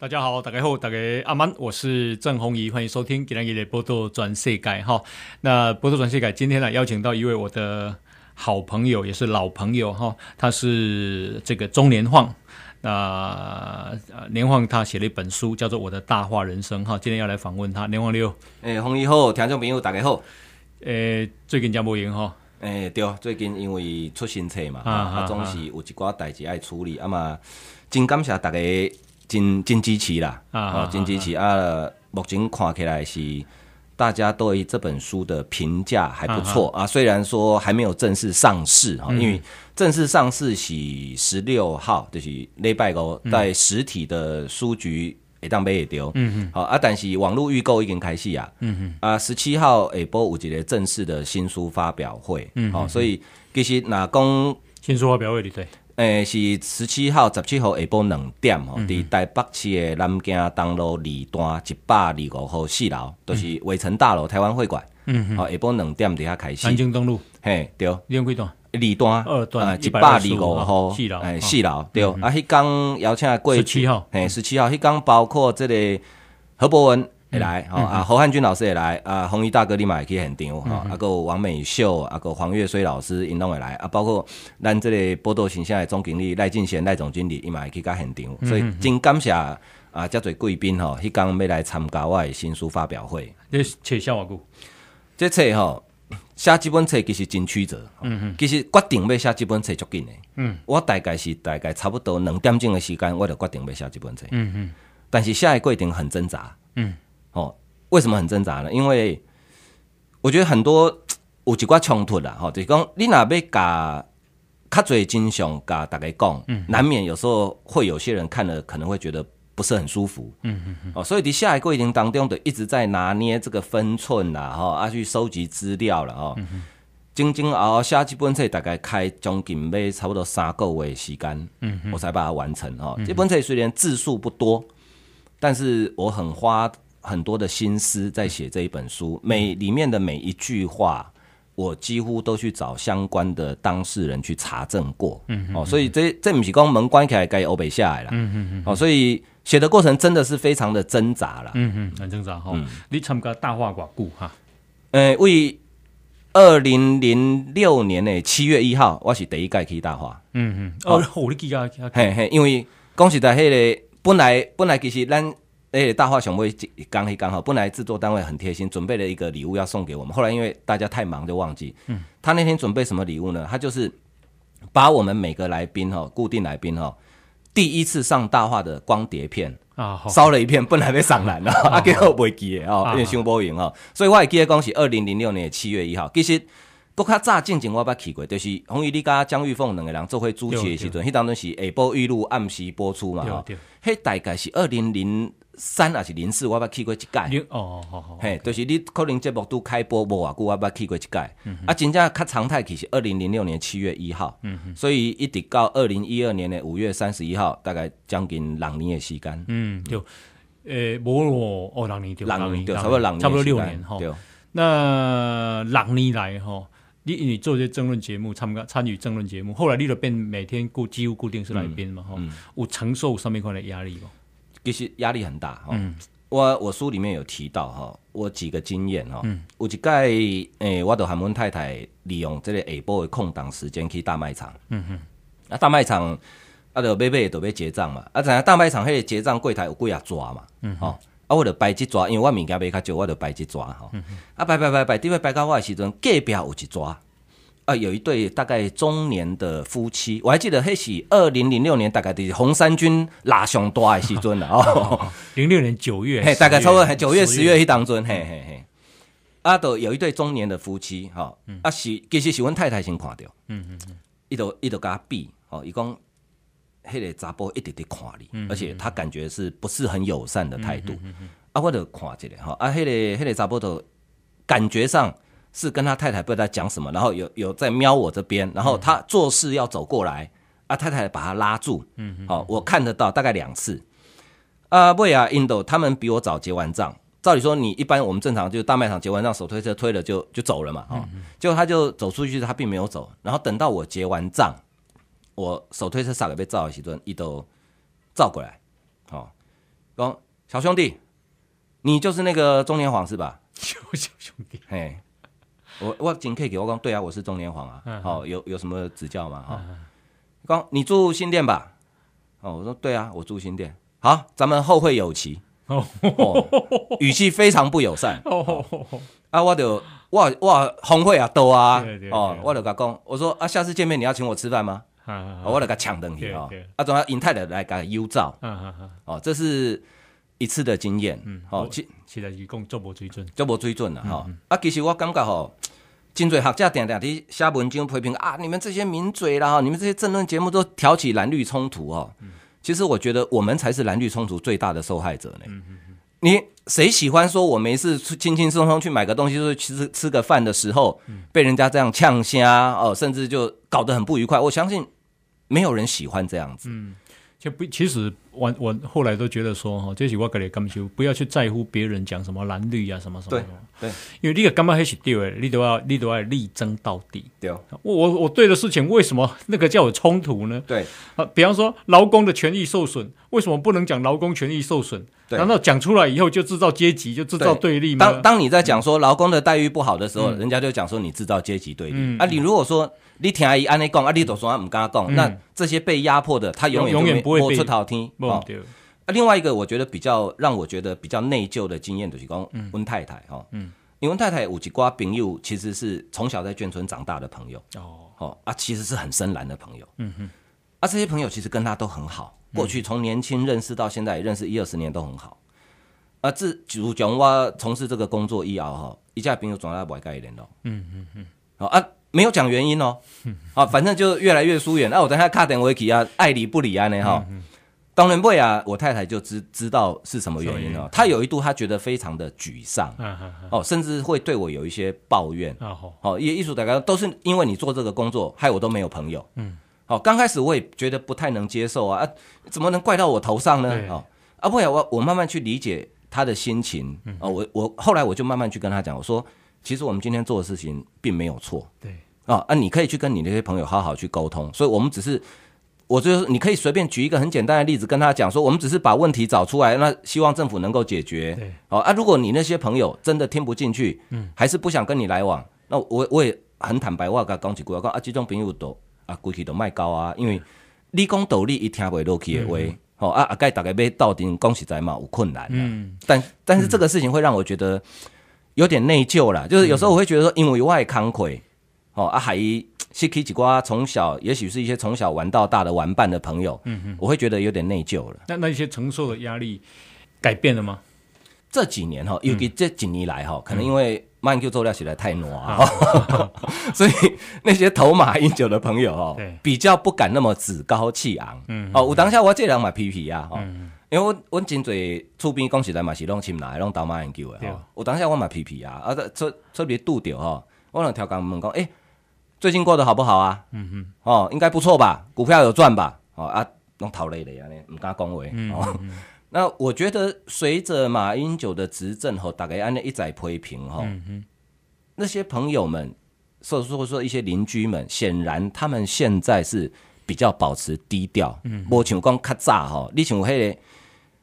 大家好，大家好，大家阿曼，我是郑红怡，欢迎收听今天的波多转世改哈。那波多转世改，今天呢邀请到一位我的好朋友，也是老朋友哈，他是这个中年晃呃、年晃他写了一本书叫做《我的大话人生》哈，今天要来访问他年晃六。诶，红怡好，听众朋友大家好，诶，最近讲无闲哈，诶，对，最近因为出新车嘛，啊，总是有一寡代志爱处理，啊嘛，真感谢大家。金金鸡旗啦，啊，金鸡旗。啊，目前看起来是大家对于这本书的评价还不错啊，虽然说还没有正式上市啊，因为正式上市是十六号就是礼拜五在实体的书局会当买会到，嗯嗯，好啊，但是网络预购已经开始啊，嗯嗯，啊，十七号下晡有一个正式的新书发表会，好，所以其实那讲新书发表会对。诶，是十七号、十七号下晡两点吼，伫台北市的南京东路二段一百二十五号四楼，都是伟成大楼台湾会馆。嗯嗯，下晡两点伫遐开始。南京东路，嘿，对，两栋，二段，二段，一百二十五号，四楼，哎，四楼，对。啊，迄刚邀请过去，十七号，嘿，十七号，迄刚包括这个何博文。会来，好啊！侯汉军老师也来啊！红衣大哥立马也可以现场，啊，个王美秀，啊，个黄月水老师也会来啊，包括咱这个波多形象的总经理赖进贤赖总经理，伊马也去到现场，所以真感谢啊，遮多贵宾吼，去刚要来参加我的新书发表会。这写笑话这册吼写这本册其实真曲折，嗯嗯，其实决定要写这本册足紧的，嗯，我大概是大概差不多两点钟的时间，我就决定要写这本册，嗯嗯，但是写的过程很挣扎，嗯。哦，为什么很挣扎呢？因为我觉得很多 有一挂冲突啦。吼，就讲你哪要讲多的真相，噶大家讲，难免有时候会有些人看了可能会觉得不是很舒服。嗯嗯哦，所以伫下一个过程当中得一直在拿捏这个分寸啦。吼，啊，去收集资料了。吼，整整熬写几本册，大概开将近要差不多三个月时间。嗯我才把它完成。吼，这本册虽然字数不多，但是我很花。很多的心思在写这一本书，每里面的每一句话，我几乎都去找相关的当事人去查证过。嗯哦，所以这这不是刚门关起来该欧北下来了。嗯嗯，嗯，哦，所以写的过程真的是非常的挣扎了。嗯嗯，很挣扎哈。你参加大话寡故哈？呃，为二零零六年的七月一号，我是第一届去大话。嗯嗯，哦，好的，记啊，嘿嘿，因为当时在迄个本来本来其实咱。哎，大话小妹刚一刚好，本来制作单位很贴心，准备了一个礼物要送给我们。后来因为大家太忙，就忘记。嗯，他那天准备什么礼物呢？他就是把我们每个来宾哈，固定来宾哈，第一次上大话的光碟片啊，烧了一片，本来被赏蓝了。啊，记我未记哦，有点想波影哦，所以我记得讲是二零零六年七月一号。其实国较早进前我捌去过，就是红衣丽家、姜玉凤两个人做回主持的时阵，那当时是《爱播玉露》按时播出嘛。对对，那大概是二零零。三也是零四，我捌去过一届，哦，哦哦，嘿，就是你可能节目都开播无偌久，我捌去过一届，嗯啊，真正较常态其实二零零六年七月一号，嗯，所以一直到二零一二年的五月三十一号，大概将近两年的时间，嗯，就诶，无哦，两年就两年，对，差不多两年，差不多六年哈。那两年来吼，你你做些争论节目，参加参与争论节目，后来你都变每天固几乎固定是来宾嘛，吼，有承受上面块的压力嘛。其实压力很大，嗯，我我书里面有提到哈，我几个经验哈，有一届诶，我同韩文太太利用这个下晡的空档时间去大卖场，嗯哼，啊大卖场啊，就买买就要结账嘛，啊，怎样大卖场迄个结账柜台有几啊抓嘛，嗯，好，啊我着摆一抓，因为我物件买较少，我着摆一抓哈，啊摆摆摆摆，第摆摆到我的时阵隔壁有一抓。啊，有一对大概中年的夫妻，我还记得那是二零零六年，大概的是红三军拉上多爱西尊了哦，零六年九月，嘿，大概差不多九月十月去当中，嘿嘿嘿。啊，都有一对中年的夫妻，哈，啊是其实是阮太太先看到，嗯嗯嗯，伊都伊都甲他避，哦，伊讲，迄个查甫一直伫看你，而且他感觉是不是很友善的态度，嗯嗯嗯，啊，我就看一下吼，啊，迄个迄个查甫都感觉上。是跟他太太不知道在讲什么，然后有有在瞄我这边，然后他做事要走过来，啊，太太把他拉住，嗯，好，我看得到大概两次，啊，不啊，印度他们比我早结完账，照理说你一般我们正常就大卖场结完账，手推车推了就就走了嘛，啊，果他就走出去，他并没有走，然后等到我结完账，我手推车撒给被照了时顿，一都照过来，哦，哥，小兄弟，你就是那个中年黄是吧？小兄弟，嘿。我我真客气，我讲，对啊，我是中年黄啊，好有有什么指教吗？哈，光你住新店吧，哦，我说对啊，我住新店，好，咱们后会有期，哦，语气非常不友善，哦，啊，我就我我红会啊，多啊，哦，我来甲讲，我说啊，下次见面你要请我吃饭吗？啊，我来甲抢东西哦，啊，总要银泰的来甲优照。啊啊啊，哦，这是。一次的经验，嗯，哦，其其实一共做无最准，做无最准了哈。啊，其实我感觉哈，真侪学者常常在写文章批评啊，你们这些名嘴啦，你们这些政论节目都挑起蓝绿冲突哦。其实我觉得我们才是蓝绿冲突最大的受害者呢。你谁喜欢说我没事，轻轻松松去买个东西，就是其实吃个饭的时候，被人家这样呛虾哦，甚至就搞得很不愉快。我相信没有人喜欢这样子。嗯。就不，其实我我后来都觉得说，哈，这是我个咧感受，不要去在乎别人讲什么蓝绿啊，什么什么。对对，因为你个干嘛还是对诶，你都要你都要力争到底。对，我我我对的事情，为什么 那个叫有冲突呢？对啊，比方说劳工的权益受损，为什么不能讲劳工权益受损？难道讲出来以后就制造阶级，就制造对立吗？当当你在讲说劳工的待遇不好的时候，人家就讲说你制造阶级对立啊。你如果说你听阿姨安尼讲，阿你都说话唔敢讲。那这些被压迫的，他永远永远不会出头天。啊，另外一个我觉得比较让我觉得比较内疚的经验就是讲，温太太哈，嗯，因为温太太有及瓜朋友其实是从小在眷村长大的朋友哦哦啊，其实是很深蓝的朋友，嗯哼，啊，这些朋友其实跟他都很好，过去从年轻认识到现在认识一二十年都很好。啊，自自讲我从事这个工作以后哈，一家朋友全部改改联络，嗯嗯嗯，好啊。没有讲原因哦，啊，反正就越来越疏远。那我等下卡点维基啊，爱理不理啊，那哈，当然不啊。我太太就知知道是什么原因了。她有一度她觉得非常的沮丧，哦，甚至会对我有一些抱怨。哦，一些艺术家都是因为你做这个工作，害我都没有朋友。嗯，好，刚开始我也觉得不太能接受啊，怎么能怪到我头上呢？哦，啊，不会，我我慢慢去理解他的心情。哦，我我后来我就慢慢去跟他讲，我说。其实我们今天做的事情并没有错，对啊啊！你可以去跟你那些朋友好好去沟通，所以我们只是，我就是你可以随便举一个很简单的例子跟他讲说，我们只是把问题找出来，那希望政府能够解决，对哦啊！如果你那些朋友真的听不进去，嗯，还是不想跟你来往，那我我也很坦白，我甲讲几句啊，啊，这种朋友都啊，估计都卖高啊，因为你讲道理，一听不落去的话，啊啊，该大概被到底讲喜在嘛有困难，嗯，但但是这个事情会让我觉得。有点内疚了，就是有时候我会觉得说，因为外慷慨哦啊，还是 K 几瓜从小，也许是一些从小玩到大的玩伴的朋友，嗯嗯，我会觉得有点内疚了。那那些承受的压力改变了吗？这几年哈，尤其这几年来哈，可能因为曼 Q 做料起来太暖，所以那些头马饮酒的朋友哦，比较不敢那么趾高气昂。嗯哦，我当下我这两把皮皮呀，哈。因为阮阮真侪厝边讲实在嘛是拢青来，拢倒马研究诶吼，有当时我嘛皮皮啊，啊出出别拄着吼，我咧超工问讲，哎，最近过得好不好啊？嗯哼，哦，应该不错吧？股票有赚吧？哦啊，拢逃累了呀，尼，唔敢恭维哦。那我觉得随着马英九的执政吼，大概安尼一再批评吼，那些朋友们，说说说一些邻居们，显然他们现在是比较保持低调，嗯，无像讲较早吼，你像迄个。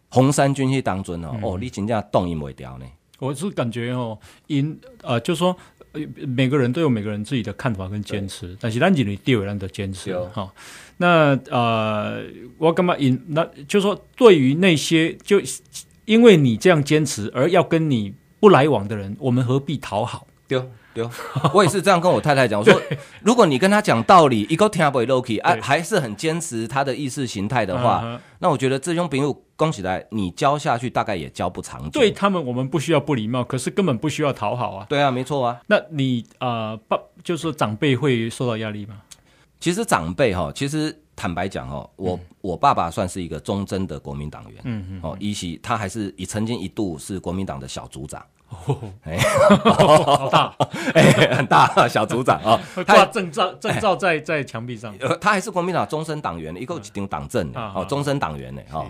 红三军去当尊哦，哦，你真正动因未掉呢？我是感觉哦，因呃，就说每个人都有每个人自己的看法跟坚持，但是咱只能丢人的坚持哈。那呃，我干嘛因？那就说对于那些就因为你这样坚持而要跟你不来往的人，我们何必讨好？对。对，我也是这样跟我太太讲。我说，如果你跟他讲道理，一个听不 k e i 啊，还是很坚持他的意识形态的话，那我觉得这种朋友，恭喜来，你教下去大概也教不长久。对他们，我们不需要不礼貌，可是根本不需要讨好啊。对啊，没错啊。那你呃，爸，就是长辈会受到压力吗？其实长辈哈，其实坦白讲哈，我我爸爸算是一个忠贞的国民党员，嗯嗯哦，以及他还是以曾经一度是国民党的小组长。哦，哎，好大，哎，很大小组长啊，挂证照，证照在在墙壁上。他还是国民党终身党员，一共一张党证，哦，终身党员的哈。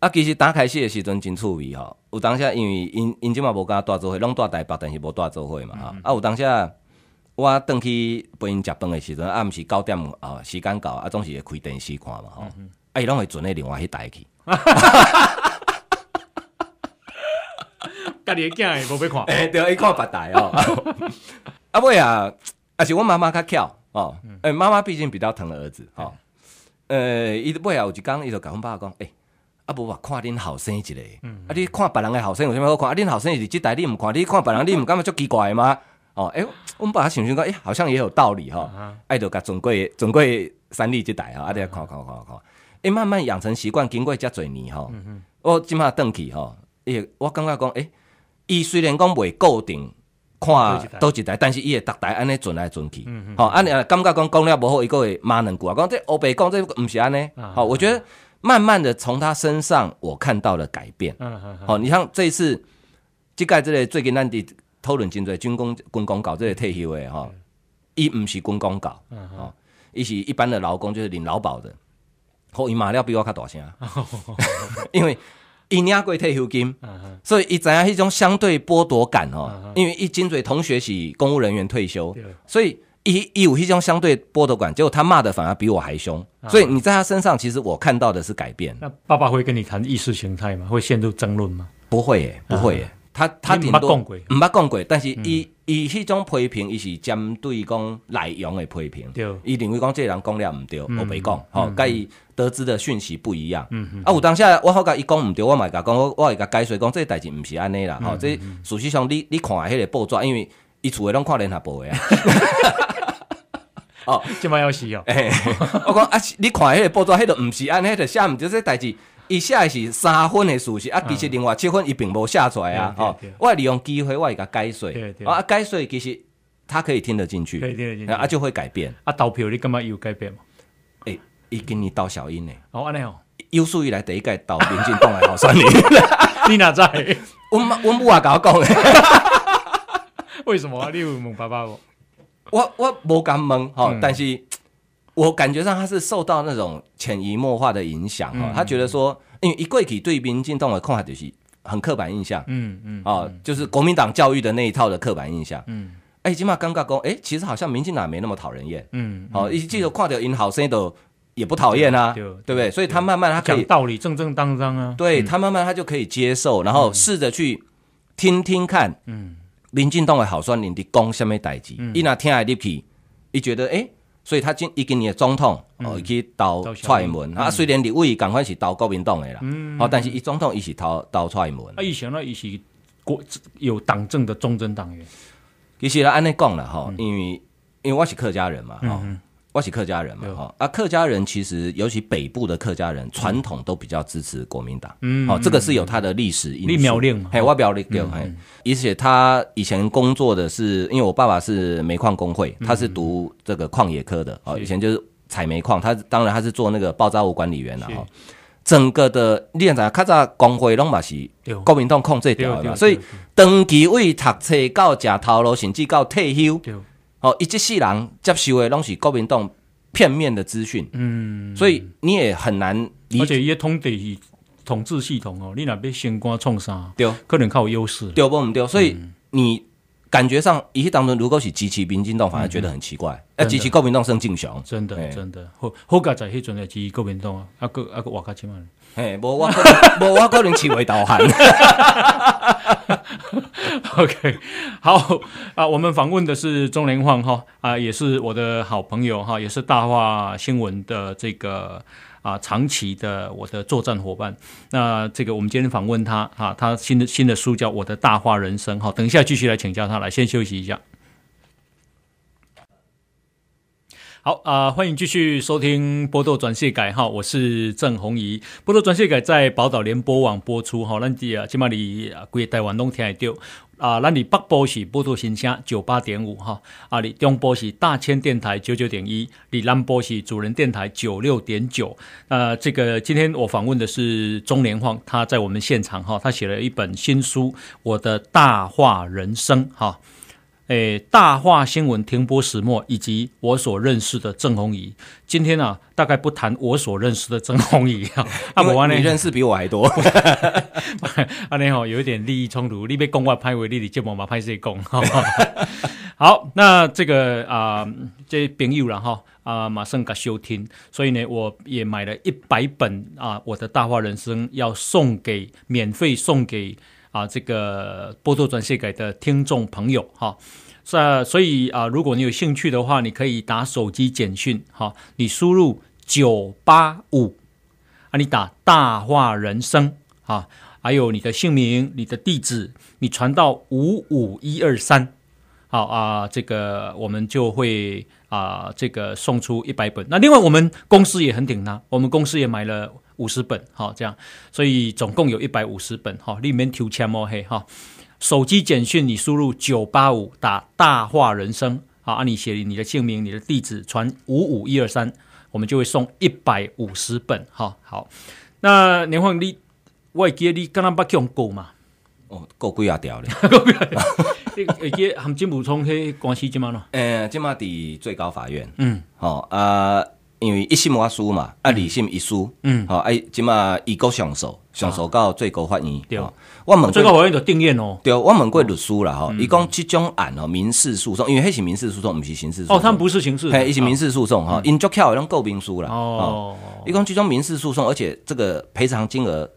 啊，其实打开始的时阵真趣味哈。有当下因为因因今嘛无甲大做会，拢大台北，但是无大做会嘛哈。啊，有当下我登去陪因食饭的时阵，啊，毋是九点啊时间到啊，总是会开电视看嘛哈。伊拢会存咧另外一台去。家己的囝也无要看，哎，对，看白带哦。啊，伯啊，而是我妈妈较巧哦，哎，妈妈毕竟比较疼儿子哦。呃，伊尾啊，有一讲，伊就甲阮爸讲，哎，啊，无啊，看恁后生之嗯啊，你看别人的后生有啥物好看？啊，恁后生是这代，你毋看，你看别人，你 毋感觉足奇怪吗？哦，哎，我们爸想想讲，哎，好像也有道理哈。哎，就甲中国，中国三立这代啊，阿在看看看看，哎，慢慢养成习惯，经过遮侪年哈，我起码邓起哈，哎，我感觉讲，哎。伊虽然讲未固定看倒一台，但是伊会逐台安尼存来存去。好，安尼感觉讲讲了无好，伊个会骂两句啊。讲这欧贝讲这毋是安尼。好，我觉得慢慢的从他身上我看到了改变。好，你像这一次即盖之个最近咱的讨论真多，军工、军工搞这个退休的吼，伊毋是军工搞，好，伊是一般的劳工，就是领劳保的。吼，伊骂了比我较大声，因为。伊领过退休金，所以伊知影迄种相对剥夺感哦，因为伊金嘴同学是公务人员退休，所以伊有迄种相对剥夺感，结果他骂的反而比我还凶，所以你在他身上其实我看到的是改变。那爸爸会跟你谈意识形态吗？会陷入争论吗？不会耶，不会耶，他他顶多唔捌讲过，但是伊。伊迄种批评，伊是针对讲内容的批评，伊认为讲即个人讲了毋对，我袂讲，吼，甲伊得知的讯息不一样。啊，有当下我好甲伊讲毋对，我嘛甲讲，我我甲解释讲，即个代志毋是安尼啦，吼，即事实上你你看下迄个报纸，因为伊厝的拢看联合报啊。哦，即摆要死思哦。我讲啊，你看下迄个报纸，迄个毋是安尼的，毋着即个代志。以下是三分的事实啊，其实另外七分伊并无写出来啊。哦，我利用机会，我一甲改说，啊，改说其实他可以听得进去，啊，就会改变。啊，投票你今日要改变冇？诶，伊今年到小英呢？哦，安尼哦，有史以来第一届到林俊东来好三年，你哪在？我我冇甲我讲诶。为什么？你有问爸爸无？我我无敢问吼，但是。我感觉上他是受到那种潜移默化的影响哈，他觉得说，因为一柜体对民进党的看法就是很刻板印象，嗯嗯，哦，就是国民党教育的那一套的刻板印象，嗯，哎，起码尴尬工，哎，其实好像民进党没那么讨人厌，嗯，哦，一记得跨掉银好生都也不讨厌啊，对不对？所以他慢慢他可以讲道理正正当当啊，对他慢慢他就可以接受，然后试着去听听看，嗯，民进党的好算你的讲什么代志，一拿听来入去，一觉得哎。所以，他今伊今年的总统去投蔡文，啊。虽然立委赶快是投国民党诶啦，哦，但是伊总统伊是投投蔡文。啊，以前呢，伊是国有党政的忠贞党员。其实啦，安尼讲啦，吼，因为因为我是客家人嘛，吼。我是客家人嘛哈，啊，客家人其实尤其北部的客家人，传统都比较支持国民党，嗯，好，这个是有他的历史因素，嘿，我比较理解，嘿，而且他以前工作的是，因为我爸爸是煤矿工会，他是读这个矿业科的，哦，以前就是采煤矿，他当然他是做那个爆炸物管理员了哈，整个的练在开在工会拢嘛是国民党控制掉，的嘛，所以登基为读册到吃头路，甚至到退休。哦，一节世人接受的拢是国民党片面的资讯，嗯，所以你也很难理解。而且，一统帝统治系统哦，你若被升官创啥，对，可能较有优势，对不？唔对，所以你。感觉上，一些当中如果是极其民静动，反而觉得很奇怪。哎，极其高频动胜静雄，真的真的。后后家在迄阵咧，极其高频动啊，啊个啊个瓦卡千万。嘿，无我，无我可能起未导寒。OK，好啊，我们访问的是钟连焕哈啊，也是我的好朋友哈，也是大话新闻的这个。啊，长期的我的作战伙伴，那这个我们今天访问他，哈，他新的新的书叫《我的大话人生》，哈，等一下继续来请教他，来先休息一下。好啊，欢迎继续收听《波多转世改》哈，我是郑红怡。《波多转世改》在宝岛联播网播出哈，让弟啊马码啊，规台湾拢听得到啊。咱伫北波是波多新城九八点五哈啊，伫中波是大千电台九九点一，伫南波是主人电台九六点九。呃，这个今天我访问的是钟连晃，他在我们现场哈，他写了一本新书《我的大话人生》哈。诶，大话新闻停播始末，以及我所认识的郑红怡。今天呢，大概不谈我所认识的郑红怡啊。阿 不，你认识比我还多。啊，你好，有一点利益冲突，你被公话拍为，你你就目嘛拍这公？好，好，那这个啊，这朋友了哈。啊，马上改收听，所以呢，我也买了一百本啊，我的大话人生要送给，免费送给。啊，这个波头转写给的听众朋友哈，啊、所以啊，如果你有兴趣的话，你可以打手机简讯哈，你输入九八五啊，你打大话人生啊，还有你的姓名、你的地址，你传到五五一二三，好啊，这个我们就会啊，这个送出一百本。那另外，我们公司也很顶啊，我们公司也买了。五十本，好这样，所以总共有一百五十本，哈，里面 t 签千摸黑，哈，手机简讯你输入九八五打大话人生，好，按你写你的姓名、你的地址，传五五一二三，我们就会送一百五十本，哈，好。那林凤你，我会记你刚刚不讲告嘛？哦，够几啊条 你会记含金补充迄官司怎么了？诶，今嘛底最高法院，嗯，好，啊。因为一审我输嘛，啊，二审一输，嗯，好，哎，即嘛已告上诉，上诉到最高法院，对，我问最高法院的定验哦，对，我问过律师了哈，伊讲即种案哦，民事诉讼，因为迄是民事诉讼，毋是刑事诉讼，哦，他们不是刑事，嘿，伊是民事诉讼哈，因足巧有种告兵书啦，哦，伊讲即种民事诉讼，而且这个赔偿金额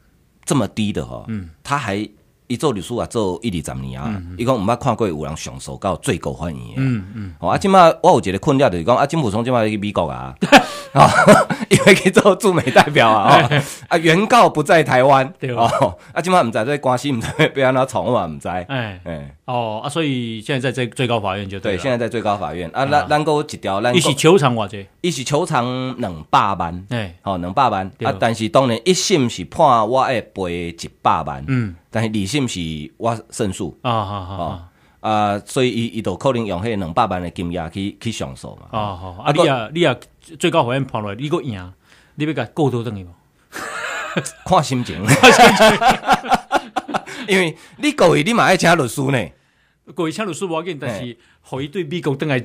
这么低的哈，嗯，他还。伊做律师啊，做一二十年啊，伊讲毋捌看过有人上诉到最高法院。嗯嗯，哦啊，即麦我有一个困扰就是讲啊，金普通即麦去美国啊，哦，因为去做驻美代表啊，哦 啊，原告不在台湾，哦啊，即今毋知在，所以关系知在，安怎创，我啊，毋知，哎哎。哦啊，所以现在在最最高法院就对，现在在最高法院啊，咱咱够一条，一是求偿我这，一是求偿两百万，哎，好两百万啊！但是当然一审是判我诶赔一百万，嗯，但是二审是我胜诉，啊啊啊！啊，所以伊伊都可能用迄两百万的金额去去上诉嘛，啊好啊！你啊你啊，最高法院判落来，你搁赢，你要甲过多等于无，看心情，因为你故意你嘛爱请律师呢。国强律师话给恁，但是。好一对美国登来，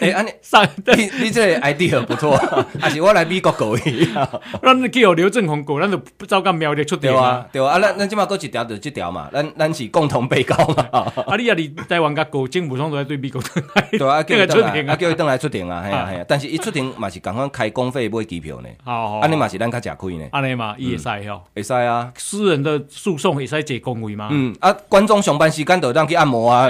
哎，安尼 上，你你这 idea 不错啊，还是我来美国狗一样。咱去有刘正红狗，咱就不照干瞄的出掉啊，对啊。啊，咱咱即马搁一条就一条嘛，咱咱是共同被告嘛。啊，你亚里台湾家狗，政府上都在对美国登来，对啊，叫伊出庭啊，叫伊登来出庭啊，系啊系啊。但是一出庭嘛是赶快开工费买机票呢，啊啊。安尼嘛是咱较吃亏呢，安尼嘛，会使哦，会使啊。私人的诉讼会使借公位吗？嗯啊，观众上班时间就当去按摩啊。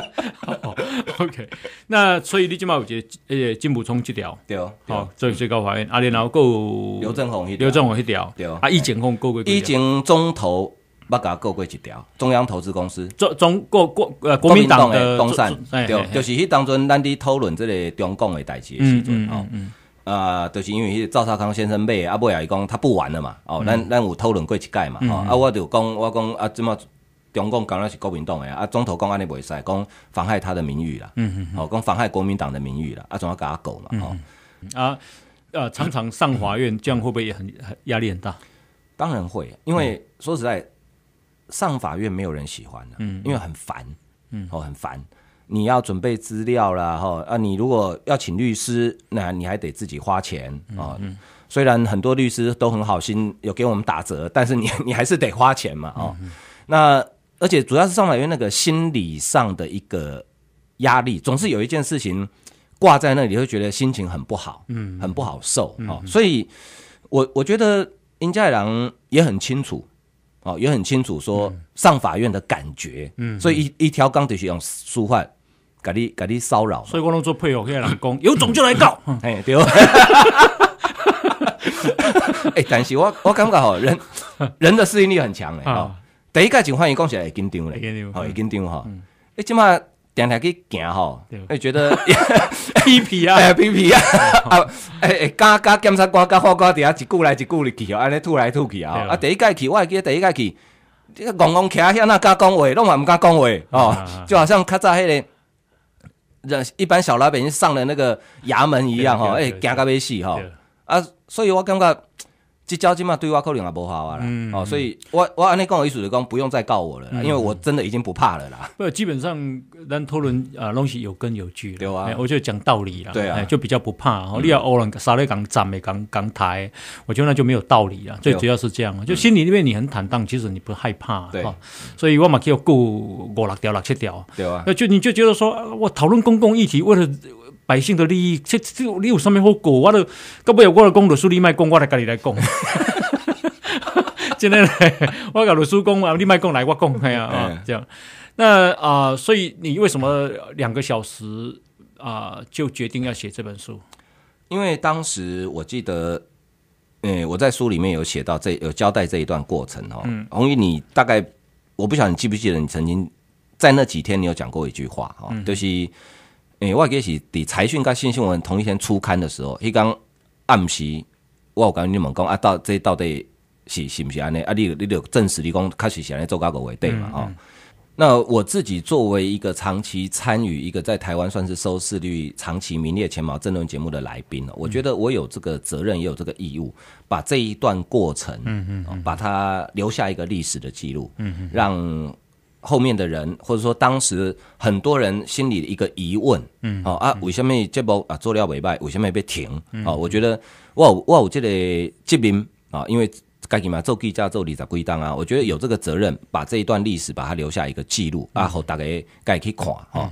OK，那所以你今麦有接呃进补充这条？对哦，好，最高法院，阿然后过刘正宏刘正宏一条，对啊，阿以控过过，以前中投捌个过过一条，中央投资公司，中中国国呃国民党的东山，对，就是去当中咱伫讨论这个中共的代志的时阵哦，啊，就是因为个赵少康先生买，阿不也伊讲他不完了嘛，哦，咱咱有讨论过一届嘛，哦，啊，我就讲我讲啊，今么？中共当然是国民党诶，啊，中途讲安尼袂使，讲妨害他的名誉啦，哦，讲妨害国民党的名誉啦，啊，总要加狗嘛，哦，啊，呃，常常上法院，这样会不会也很 压力很大？当然会，因为说实在，上法院没有人喜欢的，嗯，因为很烦，嗯，哦，很烦，你要准备资料啦，吼，啊，你如果要请律师，那你还得自己花钱，哦，嗯，虽然很多律师都很好心，有给我们打折，但是你 你还是得花钱嘛，哦，那。而且主要是上法院那个心理上的一个压力，总是有一件事情挂在那里，会觉得心情很不好，嗯，很不好受啊。所以，我我觉得殷家良也很清楚，哦，也很清楚说上法院的感觉，嗯。所以一一条钢铁是用舒缓，给你给你骚扰。所以我弄做配偶跟老公，有种就来告，哎 对。哎，但是我，我感觉哦，人人的适应力很强哎 啊。第一届就发现讲起来紧张咧，会紧张吼。你即马定定去行吼，会觉得 屁屁啊，屁屁啊！哎 哎，加加检查官加法官，底下一句来一句去哦，安尼吐来吐去啊！啊，第一届去，我会记得第一届去，这个王王徛遐那敢讲话，拢嘛毋敢讲话哦，就好像卡早迄个，人一般小老百姓上了那个衙门一样哈，哎，惊到要死哈！啊，所以我感觉。这交警嘛，对我可能也不好啦。嗯、哦，所以我我安尼讲，我意思讲，不用再告我了，因为我真的已经不怕了啦。不，基本上咱讨论啊东西有根有据对啊。我就讲道理了，对啊，就比较不怕。哦、你要欧人、杀了港站美港港台，我觉得那就没有道理了。最主要是这样，就心里为你很坦荡，其实你不害怕，对所以我嘛叫顾五六条、六七条，对啊。那就你就觉得说我讨论公共议题为了。百姓的利益，这这你有什么好讲？我都，要不我来讲罗叔，你卖讲，我来跟你来讲。真的，我跟罗叔讲啊，你卖讲来我讲，哎呀啊，这样。那啊，所以你为什么两个小时啊就决定要写这本书？因为当时我记得，哎，我在书里面有写到这，有交代这一段过程哦。红玉，你大概我不晓得你记不记得，你曾经在那几天你有讲过一句话啊，就是。诶，我记是伫财讯甲新闻同一天初刊的时候，他讲暗时，我有跟你们讲啊，到这到底是是不是安尼？啊，你你得证实你讲确实是安尼做广个为对嘛？哦。那我自己作为一个长期参与一个在台湾算是收视率长期名列前茅政论节目的来宾了，我觉得我有这个责任，也有这个义务，把这一段过程，嗯嗯，把它留下一个历史的记录，嗯嗯，让。后面的人，或者说当时很多人心里的一个疑问，嗯啊啊，为什么这波啊做料失败，韦小妹被停，啊，我觉得我有我有这个这边啊，因为该干嘛做记者做历史归档啊，我觉得有这个责任把这一段历史把它留下一个记录，啊，好，大家该去看哈。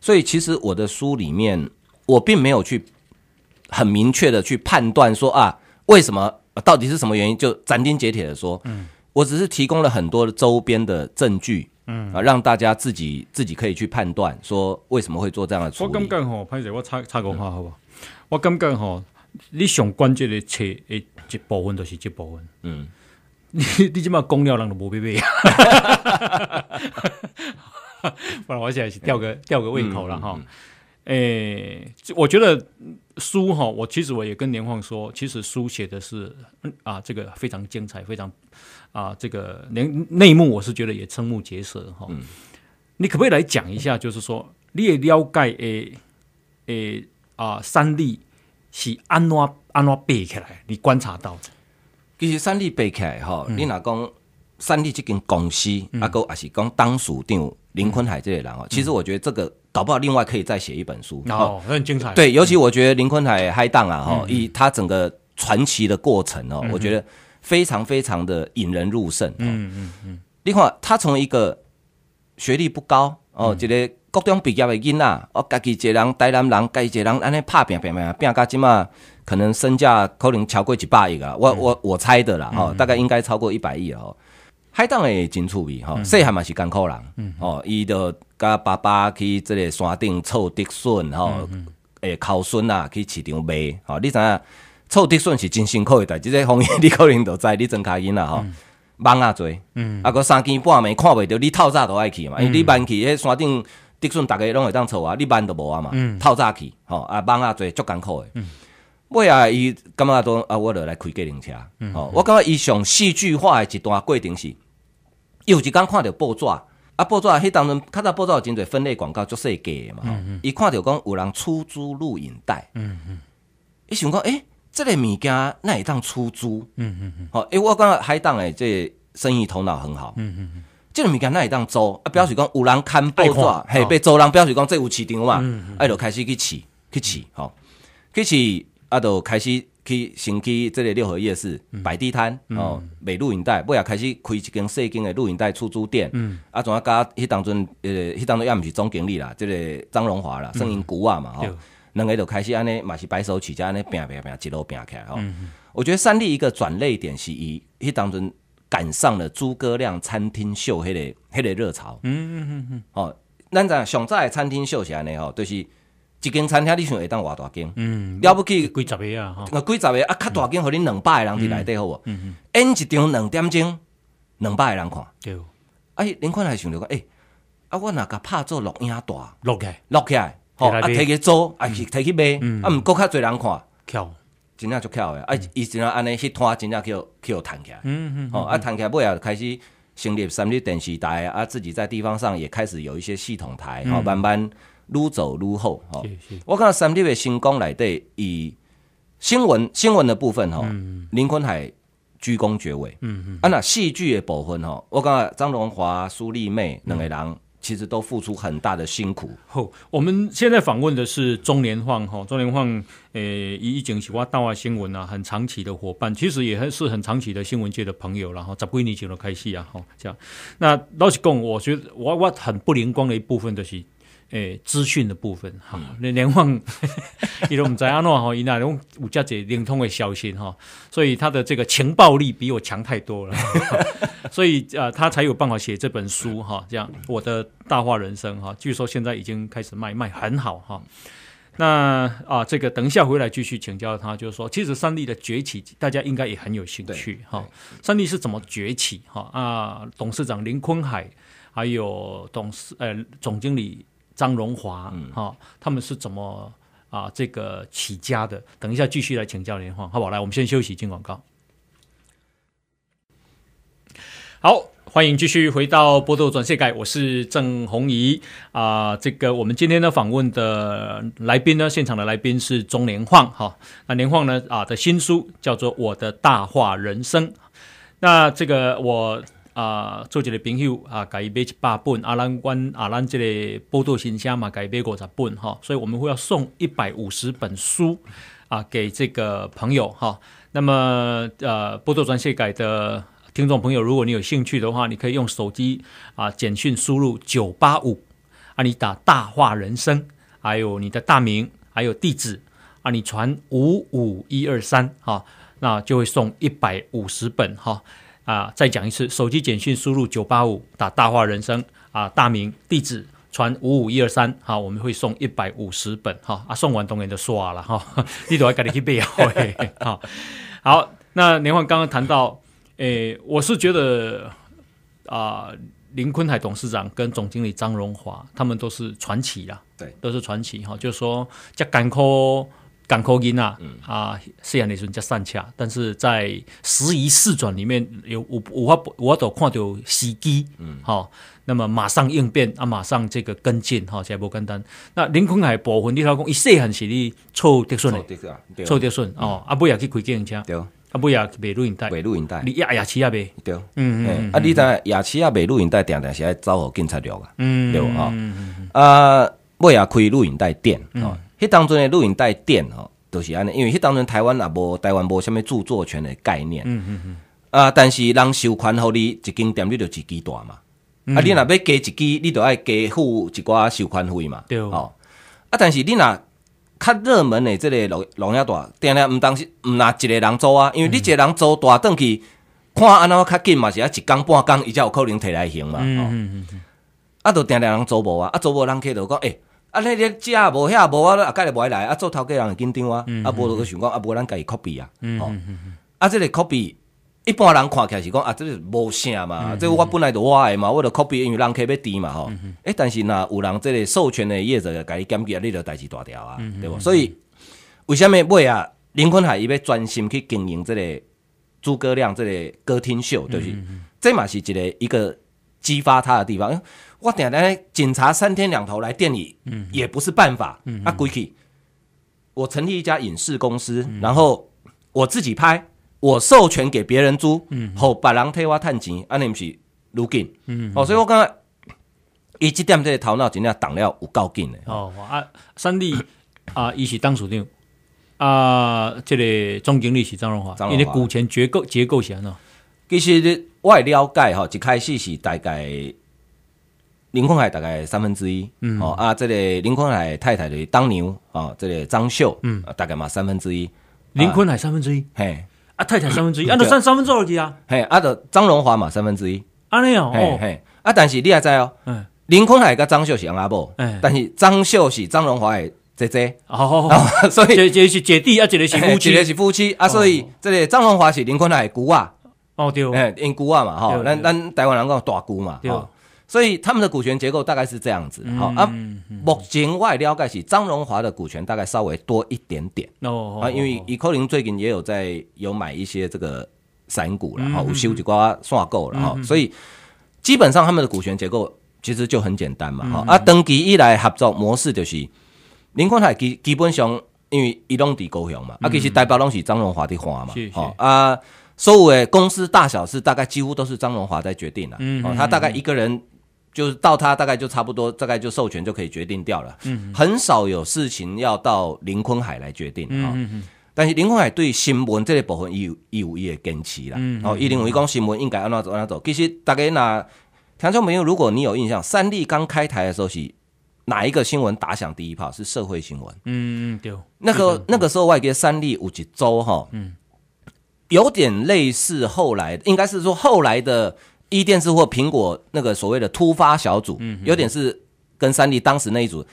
所以其实我的书里面，我并没有去很明确的去判断说啊，为什么到底是什么原因，就斩钉截铁的说，嗯。我只是提供了很多的周边的证据，嗯啊，让大家自己自己可以去判断，说为什么会做这样的处理。我感觉吼，潘姐，我插插个话，好不好？我感觉吼，你上关键的切诶一部分就是这部分，嗯，你你起码讲了，人都无必备。不然，我现在是吊个吊个胃口了哈。诶，我觉得书哈，我其实我也跟年晃说，其实书写的是啊，这个非常精彩，非常。啊，这个连内幕我是觉得也瞠目结舌哈。你可不可以来讲一下，就是说你也了解诶诶啊，三立是安怎安怎背起来？你观察到的？其实三立背起来哈，你拿讲三立这间公司，阿哥阿是讲当署长林坤海这些人哦。其实我觉得这个搞不好另外可以再写一本书哦，很精彩。对，尤其我觉得林坤海嗨档啊哈，以他整个传奇的过程哦，我觉得。非常非常的引人入胜。嗯嗯嗯。另外，他从一个学历不高哦，一个各种毕业的囡仔，哦，家己一个人带男人，家己一人安尼拍拼拼拼拼到即码可能身价可能超过一百亿了。我我我猜的啦，哦，大概应该超过一百亿哦。海东也真趣味吼，细汉嘛是艰苦人。哦，伊就跟爸爸去这个山顶凑竹笋，然后诶靠笋啊去市场卖。哦，你知？凑地笋是真辛苦诶，台即个方言你可能都知，你真开心啦吼！蚊仔侪，啊，搁三更半暝看袂着，你透早都爱去嘛，因为你晚去，迄山顶地笋逐个拢会当凑啊，你晚都无啊嘛，透早去，吼啊，蚊仔侪足艰苦诶。尾啊，伊感觉都啊，我著来开计程车，吼，我感觉伊上戏剧化诶一段过程是，伊有一工看着报纸，啊，报纸迄当中，较早报纸有真侪分类广告，足细个嘛，伊看着讲有人出租录影带，嗯嗯，伊想讲，哎。这个物件，那也当出租。嗯嗯嗯。好，哎，我讲海当诶，这生意头脑很好。嗯嗯嗯。这类物件，那也当租。啊，表示讲有人看报纸，嘿，被租人表示讲这有市场嘛，嗯哎，就开始去试，去试，好，去试，啊，就开始去先去这个六合夜市摆地摊，哦，卖录影带，不也开始开一间小间的录影带出租店。嗯。啊，怎要加，迄当阵，呃，迄当阵也毋是总经理啦，这个张荣华啦，声音古啊嘛，吼。两个就开始安尼，嘛是白手起家安尼拼拼拼一路拼起来吼。我觉得三立一个转捩点是伊，迄当中赶上了诸葛亮餐厅秀迄个迄个热潮。嗯嗯嗯嗯，哦，咱影上早的餐厅秀是安尼吼，就是一间餐厅你想会当偌大间？嗯，了不起几十个啊？哈，几十个啊，较大间，互恁两百个人伫内底好无？嗯嗯。演一场两点钟，两百个人看。对。哎，恁看还想着讲，哎，啊，我若甲拍做录音带？录起，录起。来。哦、啊，摕去租啊，去摕去卖啊，毋过较侪人看，翘，真正足翘诶，啊！伊真正安尼迄摊真正叫叫弹起来，嗯嗯，吼啊，弹起来，尾啊开始成立三立电视台啊，自己在地方上也开始有一些系统台，哦，慢慢愈走愈好，吼。我觉三立的星光内底以新闻新闻的部分，吼，林坤海居功厥伟，嗯嗯，啊那戏剧的部分，吼，我觉张荣华、苏丽妹两个人。其实都付出很大的辛苦。吼，我们现在访问的是中连焕，哈，中连焕，呃，以前喜欢大话新闻啊，很长期的伙伴，其实也还是很长期的新闻界的朋友，然后十几年前都开戏啊，哈，这样。那老实讲，我觉得我我很不灵光的一部分的是。诶，资讯的部分哈，那联网，因 都我知在阿诺哈，伊那种有遮侪灵通的消息哈，所以他的这个情报力比我强太多了，所以呃，他才有办法写这本书哈。这样，我的大话人生哈，据说现在已经开始卖，卖很好哈。那啊，这个等一下回来继续请教他，就是说，其实三力的崛起，大家应该也很有兴趣哈。三力是怎么崛起哈？啊，董事长林坤海，还有董事呃总经理。张荣华，哈，他们是怎么啊这个起家的？等一下继续来请教连晃，好不好？来，我们先休息进广告。好，欢迎继续回到波动转世界，我是郑红怡啊。这个我们今天的访问的来宾呢，现场的来宾是钟连晃，哈，那连晃呢啊的新书叫做《我的大话人生》，那这个我。啊，做一个朋友啊，改买一百本。啊，咱、啊咱这个波多新箱嘛，改买五十本哈。所以我们会要送一百五十本书啊，给这个朋友哈。那么，呃，波多转写改的听众朋友，如果你有兴趣的话，你可以用手机啊，简讯输入九八五啊，你打大话人生，还有你的大名，还有地址啊，你传五五一二三哈，那就会送一百五十本哈。啊，再讲一次，手机简讯输入九八五打大话人生啊，大名地址传五五一二三，好，我们会送一百五十本，哈，啊，送完当然就刷了哈，你都要赶紧去背哦，好，好，那连焕刚刚谈到，诶，我是觉得啊，林坤海董事长跟总经理张荣华，他们都是传奇啦，对，都是传奇哈，就是说加干科。港口因啊啊，细汉时阵叫散车，但是在十一市转里面有有有法，我都看到司机，嗯，哈，那么马上应变啊，马上这个跟进，哈，这、在无简单。那林坤海部分，你老公一细汉是你凑德顺，凑德顺哦，啊，不也去开自行车，对，啊，不也卖录音带，卖录音带，你亚亚旗也卖，对，嗯嗯啊，你在亚旗也卖录音带，定定是爱走好警察路啊，嗯，对无哈，啊，不也开录音带店，哦。迄当阵诶录影带店哦，都是安尼，因为迄当阵台湾也无台湾无虾物著作权诶概念。嗯嗯嗯。啊，但是人收款互你一景店，你着一支大嘛，啊，你若要加一支，你着爱加付一寡收款费嘛。对。哦，啊，但是你若较热门诶，即个龙龙岩带，定定毋当时毋若一个人租啊，因为你一个人租大转去，看安怎较紧嘛，是啊，一工半工伊才有可能摕来行嘛。嗯嗯嗯嗯。啊，着定定人租无啊，啊租无人去就讲诶。啊，迄个遮也无遐，无啊，啊，家无买来啊，做头家人会紧张啊，啊，无这个想讲，啊，无咱家己 copy 啊，吼，啊，即个 copy 一般人看起来是讲啊，即个无啥嘛，即个我本来就我的嘛，我着 copy，因为人气要低嘛，吼，诶，但是若有人即个授权的业者，家去检别，你着代志大条啊，对无？所以为什么尾啊？林坤海伊要专心去经营即个诸葛亮即个歌厅秀，就是这嘛是一个一个激发他的地方。我点来警察三天两头来店里，嗯，也不是办法，嗯。阿 g u 我成立一家影视公司，然后我自己拍，我授权给别人租，嗯。哦，白狼开花探情，阿 n a 是 l o 嗯。哦，所以我刚刚，一几点在头脑真正挡了有够进的，哦，啊，三弟啊，伊是当事长，啊，这个总经理是张荣华，因为股权结构结构先呢，其实你也了解哈，一开始是大概。林坤海大概三分之一，嗯，哦，啊，这个林坤海太太的当牛啊，这个张秀，嗯，大概嘛三分之一，林坤海三分之一，嘿，啊，太太三分之一，啊，都三三分之二落去啊，嘿，啊，的张荣华嘛三分之一，安尼哦，嘿嘿，啊，但是你也知哦，嗯，林坤海跟张秀是阿爸，嗯，但是张秀是张荣华的姐姐，哦，所以姐姐是姐弟，啊，姐姐是夫妻，姐姐是夫妻，啊，所以这个张荣华是林坤海的姑啊，哦对，因姑啊嘛，哈，咱咱台湾人讲大姑嘛，对。所以他们的股权结构大概是这样子，好啊。目前外了解起，张荣华的股权大概稍微多一点点哦，啊，因为伊克林最近也有在有买一些这个散股了，然后五七五几瓜算够了哈，所以基本上他们的股权结构其实就很简单嘛，哈。啊，登记以来合作模式就是林坤海基，基本上因为伊拢伫高雄嘛，啊，其实代表拢是张荣华的花嘛，好啊。所有的公司大小事大概几乎都是张荣华在决定的，嗯，哦，他大概一个人。就是到他大概就差不多，大概就授权就可以决定掉了。嗯，很少有事情要到林坤海来决定啊。嗯嗯。但是林坤海对新闻这个部分有有有一个坚持啦。嗯。哦，零认为讲新闻应该安怎走安怎走。其实大家那听众朋友，如果你有印象，三立刚开台的时候是哪一个新闻打响第一炮？是社会新闻。嗯嗯，对。那个那个时候外界三立有一周哈。嗯。有点类似后来，应该是说后来的。一电视或苹果那个所谓的突发小组，有点是跟三立当时那一组，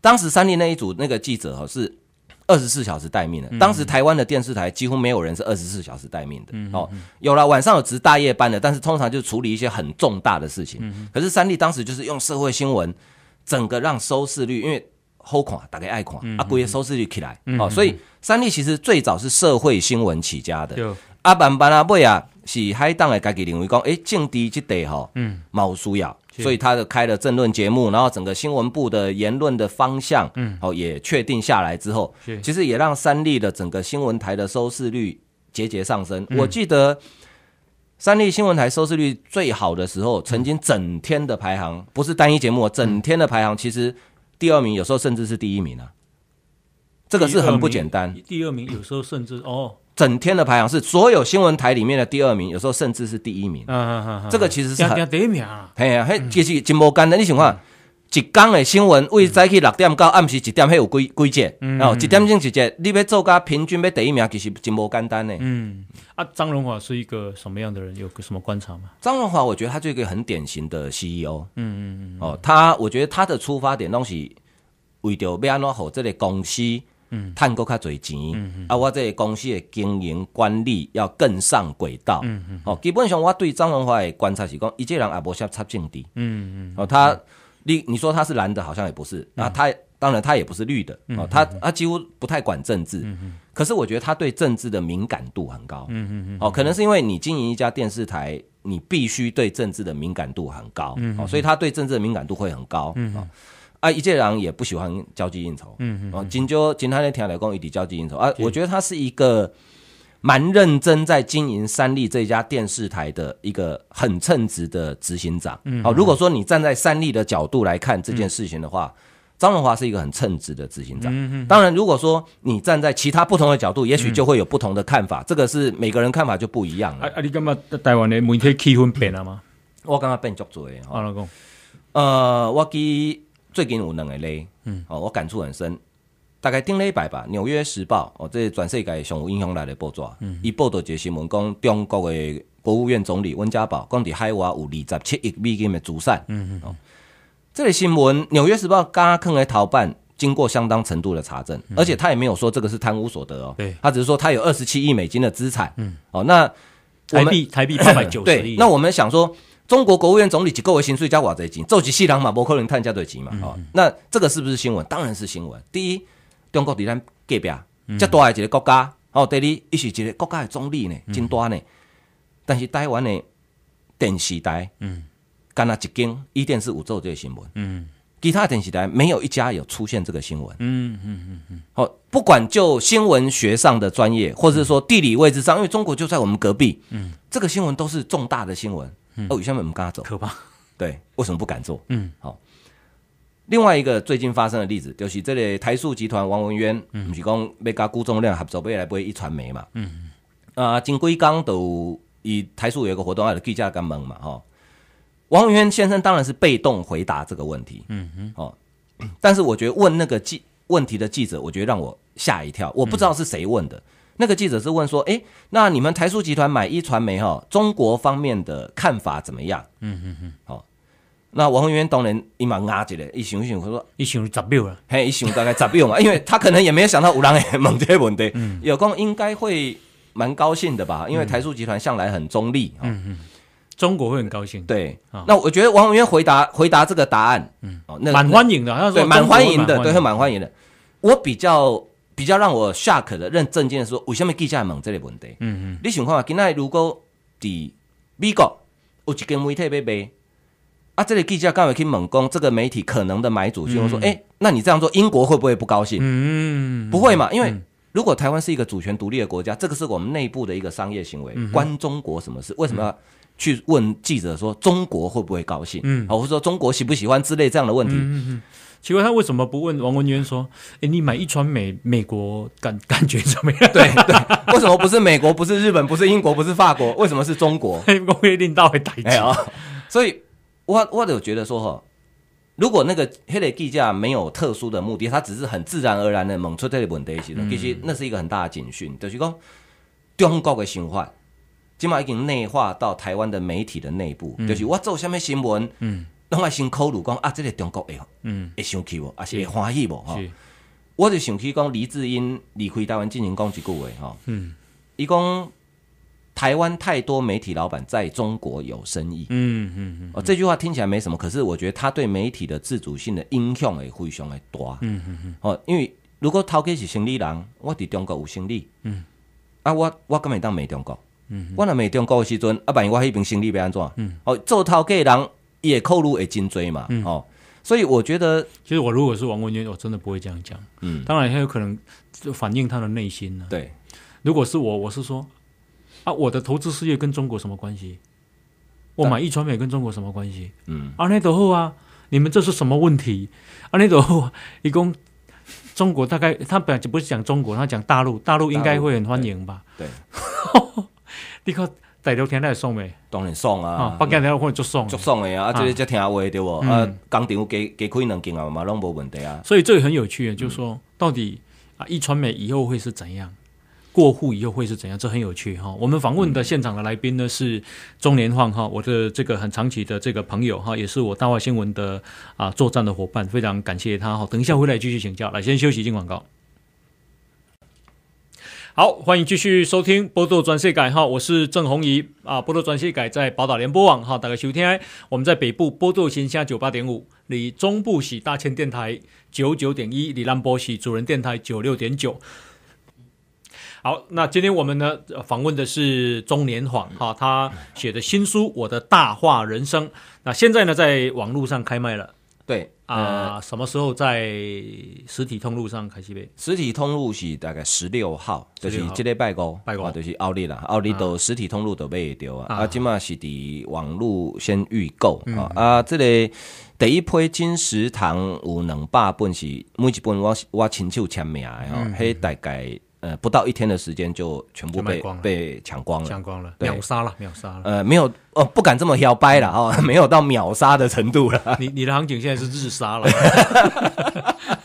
当时三立那一组那个记者哈是二十四小时待命的。当时台湾的电视台几乎没有人是二十四小时待命的，哦，有了晚上有值大夜班的，但是通常就处理一些很重大的事情。可是三立当时就是用社会新闻，整个让收视率因为好看，打家爱狂，啊，贵收视率起来哦，所以三立其实最早是社会新闻起家的。阿班板阿贵啊。是海党诶，家己认为讲，诶，政治这块吼，嗯，冇需要，所以他的开了政论节目，然后整个新闻部的言论的方向，嗯，哦，也确定下来之后，其实也让三立的整个新闻台的收视率节节上升。我记得三立新闻台收视率最好的时候，曾经整天的排行，不是单一节目整天的排行，其实第二名有时候甚至是第一名啊，这个是很不简单。第二名有时候甚至哦。整天的排行是所有新闻台里面的第二名，有时候甚至是第一名。嗯嗯嗯，这个其实是很第一名啊。哎呀，嘿，其实真无简单。你想看，一天的新闻，为早起六点到暗时一点，嘿有规规节，嗯，哦，一点钟一节，你要做到平均要第一名，其实真无简单呢。嗯啊，张荣华是一个什么样的人？有个什么观察吗？张荣华，我觉得他就一个很典型的 CEO。嗯嗯嗯。哦，他，我觉得他的出发点东是为着要安怎好这个公司。赚够较侪钱，啊，我这公司的经营管理要更上轨道。哦，基本上我对张文华的观察是讲，伊这人也不相差劲的。嗯嗯。哦，他绿，你说他是蓝的，好像也不是。那他当然他也不是绿的。哦，他他几乎不太管政治。嗯嗯。可是我觉得他对政治的敏感度很高。嗯嗯嗯。哦，可能是因为你经营一家电视台，你必须对政治的敏感度很高。哦，所以他对政治的敏感度会很高。嗯嗯。啊，一建人也不喜欢交际应酬，嗯嗯，哦，今朝今他那天来讲，一底交际应酬啊，我觉得他是一个蛮认真在经营三立这家电视台的一个很称职的执行长，嗯，好，如果说你站在三立的角度来看这件事情的话，张文华是一个很称职的执行长，嗯嗯，当然，如果说你站在其他不同的角度，也许就会有不同的看法，这个是每个人看法就不一样了。啊啊，你干嘛台湾的媒体气氛变了吗？我刚刚变足多啊老公，呃，我给最近有两个嘞，哦，我感触很深。大概订了一百吧，《纽约时报》哦，这是全世界上有影响来的报纸。嗯，伊报道一个新闻，讲中国的国务院总理温家宝，讲伫海外有二十七亿美金的资产。嗯嗯。哦，这个新闻，《纽约时报》刚刚肯来操办，经过相当程度的查证，而且他也没有说这个是贪污所得哦。对。他只是说他有二十七亿美金的资产。嗯。哦，那台币台币八百九十亿。对，那我们想说。中国国务院总理一个位薪水加偌侪钱，做一世人嘛，无可能叹加多钱嘛。哦，那这个是不是新闻？当然是新闻。第一，中国台咱隔壁，这大的一个国家，哦，第二，伊是一个国家的总理呢，真大呢。但是台湾的电视台，嗯，干那一间一电视有做这个新闻，嗯，其他电视台没有一家有出现这个新闻，嗯嗯嗯嗯。好，不管就新闻学上的专业，或者是说地理位置上，因为中国就在我们隔壁，嗯，这个新闻都是重大的新闻。哦，有下面我们跟他走，可怕。对，为什么不敢做？嗯，好。另外一个最近发生的例子就是，这里台塑集团王文渊，嗯，是讲要加顾仲亮合作，未来不会一传媒嘛。嗯，啊，金龟刚都以台塑有一个活动，还有记者干盟嘛，哦，王文渊先生当然是被动回答这个问题。嗯哼，哦。但是我觉得问那个记问题的记者，我觉得让我吓一跳。我不知道是谁问的。那个记者是问说：“哎，那你们台塑集团买一传媒哈，中国方面的看法怎么样？”嗯嗯嗯。哦，那王源当然一嘛压起来，一想一他说，一想十标了，嘿，一想大概十标嘛，因为他可能也没有想到有人会问这个问题。有讲应该会蛮高兴的吧，因为台塑集团向来很中立啊。嗯嗯。中国会很高兴。对。那我觉得王文渊回答回答这个答案，嗯，哦，那蛮欢迎的，对，蛮欢迎的，对，是蛮欢迎的。我比较。比较让我下克的，认证件的时为什么记者会问这个问题？嗯嗯，你想看嘛？今天如果在美国有一间媒体被买，啊，这个记者刚好去猛攻这个媒体可能的买主，就说：“哎，那你这样做，英国会不会不高兴？”嗯不会嘛？因为如果台湾是一个主权独立的国家，这个是我们内部的一个商业行为，关中国什么事？为什么要去问记者说中国会不会高兴？嗯，或者说中国喜不喜欢之类这样的问题？嗯嗯。奇怪，他为什么不问王文渊说：“哎，你买一船美美国感 感觉怎么样？”对对，为什么不是美国？不是日本？不是英国？不是法国？为什么是中国？我给你倒个大酒。所以我我有觉得说哈，如果那个黑的计价没有特殊的目的，他只是很自然而然的猛出这本个问题，其实那是一个很大的警讯，就是讲中国的循环，起码已经内化到台湾的媒体的内部，就是我做下面新闻，嗯。另外先考虑讲啊，即个中国会嗯会生气无，啊是会欢喜无？吼。我就想起讲李智英离开台湾进行讲一句话，嗯，伊讲台湾太多媒体老板在中国有生意，嗯嗯嗯，哦，这句话听起来没什么，可是我觉得他对媒体的自主性的影响会非常的大，嗯嗯嗯，哦，因为如果头家是生意人，我伫中国有生意，嗯，啊我我根本当没中国，嗯，我若没中国的时阵，啊万一我迄边生意要安怎，嗯，哦做家鸡人。也扣入诶，颈椎嘛，嗯、哦，所以我觉得，其实我如果是王文娟，我真的不会这样讲。嗯，当然也有可能就反映他的内心呢。对，如果是我，我是说，啊，我的投资事业跟中国什么关系？我买一传媒跟中国什么关系？嗯，阿内德后啊，你们这是什么问题？阿内德后一共中国大概他本来就不是讲中国，他讲大陆，大陆应该会很欢迎吧？对，你看。大聊听在送未？当然送啊！北京聊天可能就送，就送的啊！啊，这里在听下话对不？啊，工厂给给块两进啊嘛？拢无问题啊！所以这个很有趣就是说，到底啊，一传媒以后会是怎样？过户以后会是怎样？这很有趣哈！我们访问的现场的来宾呢是中联晃哈，我的这个很长期的这个朋友哈，也是我大话新闻的啊作战的伙伴，非常感谢他哈！等一下回来继续请教。来，先休息，进广告。好，欢迎继续收听波多专线改哈，我是郑红怡啊。波多专线改在宝岛联播网哈，打开收听。我们在北部波多鲜虾九八点五，你中部喜大千电台九九点一，你南部喜主人电台九六点九。好，那今天我们呢访问的是中年晃哈，他写的新书《我的大话人生》，那现在呢在网络上开卖了。对啊，什么时候在实体通路上开始卖？实体通路是大概十六号，就是这个拜高，拜高就是奥利啦，奥利都实体通路都卖掉啊。啊，今嘛是伫网络先预购啊。啊，这个第一批金石堂有两百本是每一本我我亲手签名的哦，迄大概。呃，不到一天的时间就全部被被抢光了，抢光了，秒杀了，秒杀了。呃，没有，哦，不敢这么摇掰了啊，没有到秒杀的程度了。你你的行情现在是日杀了。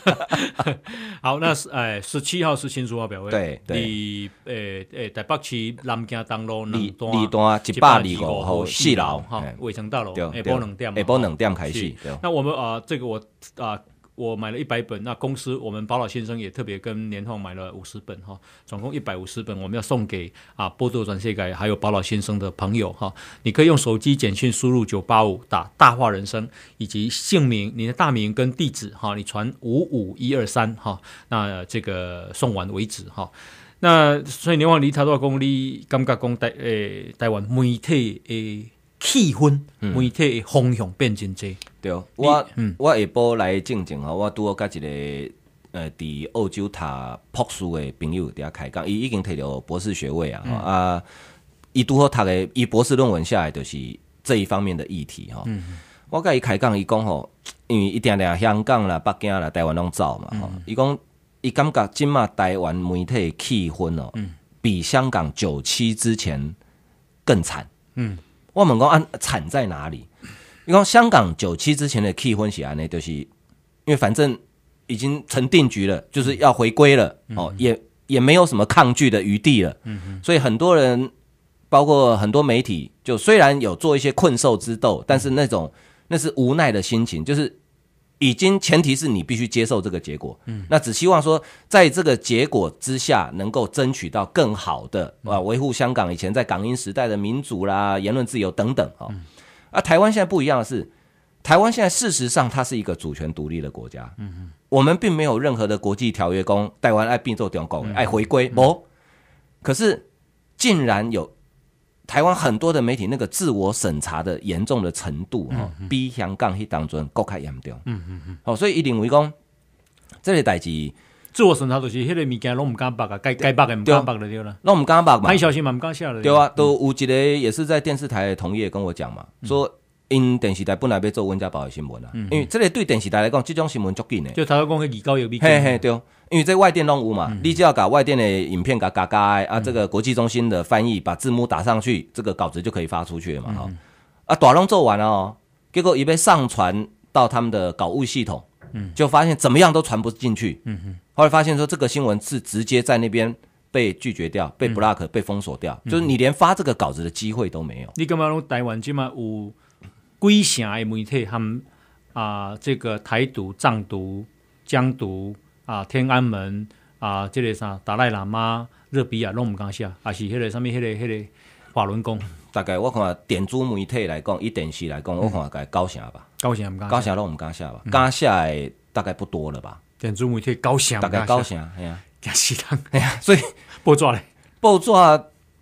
好，那是，哎，十七号是新书发表妹。对对。你，呃呃在北区南京东路二段，二段一百零五号四楼哈，卫生大楼，一波冷点，一波冷点开始。那我们啊，这个我啊。我买了一百本，那公司我们宝老先生也特别跟年后买了五十本哈，总共一百五十本，我们要送给啊波多转介改还有宝老先生的朋友哈。你可以用手机简讯输入九八五打大话人生以及姓名，你的大名跟地址哈，你传五五一二三哈，那这个送完为止哈。那所以年创离他多少公里？刚刚讲带诶带完媒体诶。气氛，媒体诶方向变真济。对，我我下晡来静静吼，我拄好甲一个诶，伫澳洲读博士诶朋友伫遐开讲，伊已经摕着博士学位啊。啊，伊拄好读诶，伊博士论文下来就是这一方面的议题吼。我甲伊开讲，伊讲吼，因为伊点点香港啦、北京啦、台湾拢走嘛吼。伊讲，伊感觉今嘛台湾媒体气氛哦，比香港九七之前更惨。嗯。我本讲，按惨在哪里？你讲香港九七之前的 key 婚案呢，就是因为反正已经成定局了，就是要回归了，哦，也也没有什么抗拒的余地了。嗯哼，所以很多人，包括很多媒体，就虽然有做一些困兽之斗，但是那种那是无奈的心情，就是。已经前提是你必须接受这个结果，嗯，那只希望说，在这个结果之下，能够争取到更好的啊，维护香港以前在港英时代的民主啦、言论自由等等啊。啊，台湾现在不一样的是，台湾现在事实上它是一个主权独立的国家，嗯嗯，我们并没有任何的国际条约工台湾爱并作点供爱回归哦，可是竟然有。台湾很多的媒体那个自我审查的严重的程度哈，比香港去当中更开严重。嗯嗯嗯。哦，所以一点为讲，这个代志自我审查就是迄个物件拢毋敢白啊，该该白的毋敢白了，对啦，拢毋敢白嘛。睇消息嘛毋敢笑嘞。对啊，都有一个也是在电视台的同业跟我讲嘛，说。因电视台本来要做温家宝的新闻啊，因为这个对电视台来讲，这种新闻足紧的。就他讲，个艺高有逼。嘿嘿，对哦，因为在外电拢有嘛，你只要搞外电的影片，搞搞搞啊，这个国际中心的翻译把字幕打上去，这个稿子就可以发出去了嘛哈。啊，大龙做完了哦，结果一被上传到他们的稿务系统，嗯，就发现怎么样都传不进去。嗯哼。后来发现说，这个新闻是直接在那边被拒绝掉、被 block、被封锁掉，就是你连发这个稿子的机会都没有。你干嘛用台湾？之嘛有？几城的媒体，含啊这个台独、藏独、疆独啊，天安门啊，这个啥达赖喇嘛、热比啊，拢毋敢写，还是迄个啥物？迄个迄个法轮功。大概我看，电子媒体来讲，以电视来讲，我看该高成吧。高成毋敢。高声拢毋敢写吧。敢写诶，大概不多了吧。电子媒体高成，大概高成，吓呀！吓呀！所以报纸咧，报纸。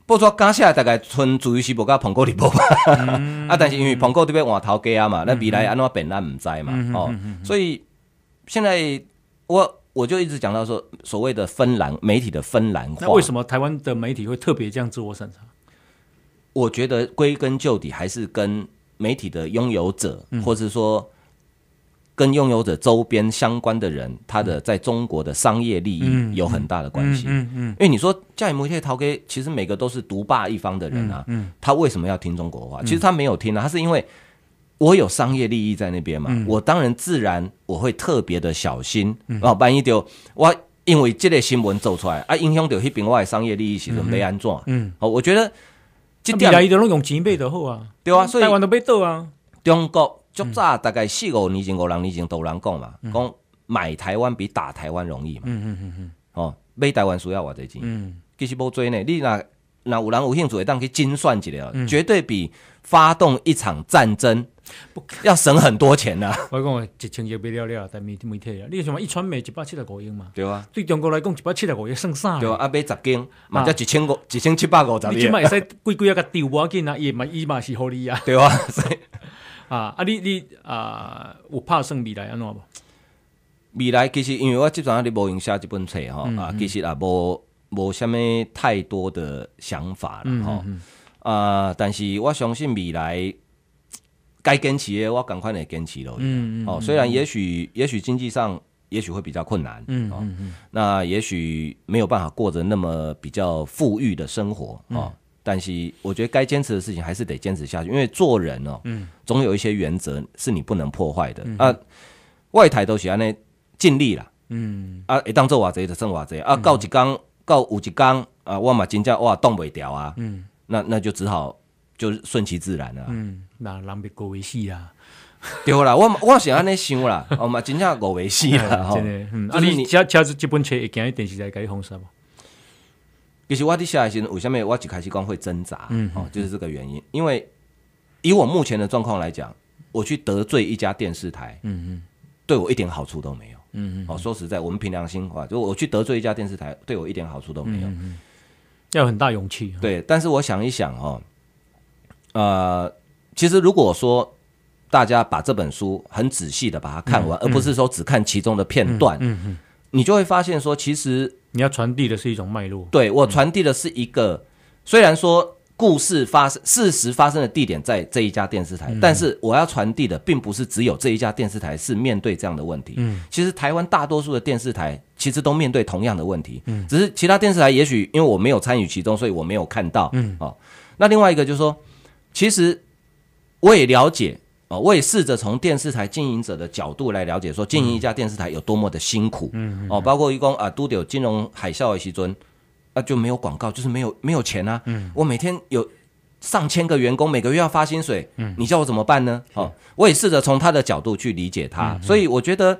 不作干涉，大概纯出于是闻跟彭国的报嘛。啊，但是因为彭国这边换头家啊嘛，那未来安怎变咱唔知嘛。哦，所以现在我我就一直讲到说，所谓的芬兰媒体的芬兰化，为什么台湾的媒体会特别这样自我审查？我觉得归根究底还是跟媒体的拥有者，或是说。跟拥有者周边相关的人，他的在中国的商业利益有很大的关系。嗯嗯，因为你说嘉义摩天桃给，其实每个都是独霸一方的人啊。嗯，他为什么要听中国话？其实他没有听啊，他是因为我有商业利益在那边嘛。嗯，我当然自然我会特别的小心啊，万一丢我因为这类新闻走出来啊，影响到那边我的商业利益其实没安怎？嗯，好，我觉得这点啊，伊都拢用钱买就好啊。对啊，所以台湾都被斗啊，中国。最早大概四五年前、五六年前都人讲嘛，讲买台湾比打台湾容易嘛。哦，买台湾需要偌济钱，其实无做呢。你若若有人有兴趣，当去精算一下，绝对比发动一场战争要省很多钱啊。我讲一千亿不了了，台啊。你想嘛，一船煤一百七十五亿嘛，对啊。对中国来讲，一百七十五亿算啥？对啊，啊买十斤，嘛则一千五，一千七百五十亿。你起码会使啊，甲丢无要紧啊，伊嘛伊嘛是合理啊，对以啊啊！你你啊，有拍算未来安怎未来其实因为我即阵啊，你无用写这本册哈啊，其实也无无什么太多的想法了哈啊！但是我相信未来该坚持的，我赶快来坚持了。嗯嗯嗯。哦，虽然也许也许经济上也许会比较困难，嗯嗯嗯，那也许没有办法过着那么比较富裕的生活哦。但是我觉得该坚持的事情还是得坚持下去，因为做人哦，嗯，总有一些原则是你不能破坏的。啊，外台都是安尼尽力了，嗯，啊，一当做瓦贼就剩瓦贼啊，告一缸告五一缸啊，我嘛真正哇挡袂掉啊，嗯，那那就只好就顺其自然了，嗯，那人别过维系啊，对啦，我我是安尼想啦，哦嘛真正过维系啦，真的，啊你你驾驶吉本车一见电视台该封杀不？其实我地下心，我下面我只开始光会挣扎，嗯，哦，就是这个原因。因为以我目前的状况来讲，我去得罪一家电视台，嗯嗯，对我一点好处都没有，嗯嗯。哦，说实在，我们凭良心话，就我去得罪一家电视台，对我一点好处都没有，嗯嗯。要很大勇气，对。但是我想一想，哦，呃，其实如果说大家把这本书很仔细的把它看完，而不是说只看其中的片段，嗯嗯，你就会发现说，其实。你要传递的是一种脉络，对我传递的是一个，虽然说故事发生、事实发生的地点在这一家电视台，但是我要传递的并不是只有这一家电视台是面对这样的问题。嗯，其实台湾大多数的电视台其实都面对同样的问题，嗯，只是其他电视台也许因为我没有参与其中，所以我没有看到。嗯，哦，那另外一个就是说，其实我也了解。哦，我也试着从电视台经营者的角度来了解，说经营一家电视台有多么的辛苦。嗯，哦，包括一共啊，都得有金融海啸的席卷，那就没有广告，就是没有没有钱啊。嗯，我每天有上千个员工，每个月要发薪水，嗯，你叫我怎么办呢？哦，我也试着从他的角度去理解他，所以我觉得，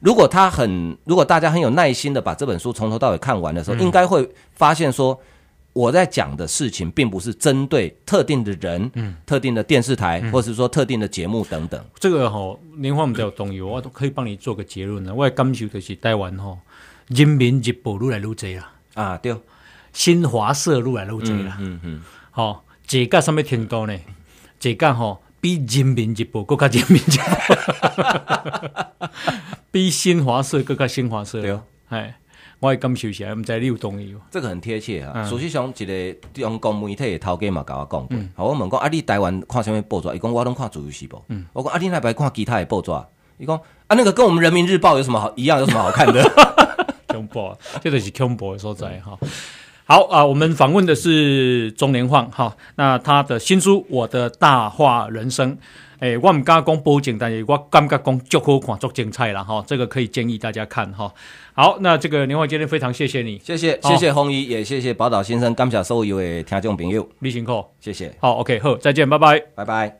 如果他很，如果大家很有耐心的把这本书从头到尾看完的时候，应该会发现说。我在讲的事情，并不是针对特定的人、嗯、特定的电视台，或者是说特定的节目等等。这个吼，林华我比较懂，有我都可以帮你做个结论啊。我的感受就是，台湾吼，人民日报愈来愈侪啦。啊，对。新华社愈来愈侪啦。嗯嗯。好，这个上面听到呢？这个吼比人民日报更加人民日报，比新华社更加新华社。对。哎。我系咁少下，唔知你有同意嘅。这个很贴切啊！事实上一个中国媒体的头家嘛，同我讲。过，好、我问讲，啊，你台湾看什么报纸？伊讲我拢看自由时报》。嗯、我讲啊，你台北看其他的报纸，伊讲啊，那个跟我们《人民日报》有什么好一样，有什么好看的？《商报》这就是《恐怖的所在。哈，好啊，我们访问的是中连晃哈，那他的新书《我的大话人生》。哎，我唔敢讲证，但是我感觉讲足好看足精彩啦哈，这个可以建议大家看哈。好，那这个林华今天非常谢谢你，谢谢，谢谢红怡，也谢谢宝岛先生，感谢所有的听众朋友，你辛苦，谢谢。好，OK，好，再见，拜拜，拜拜。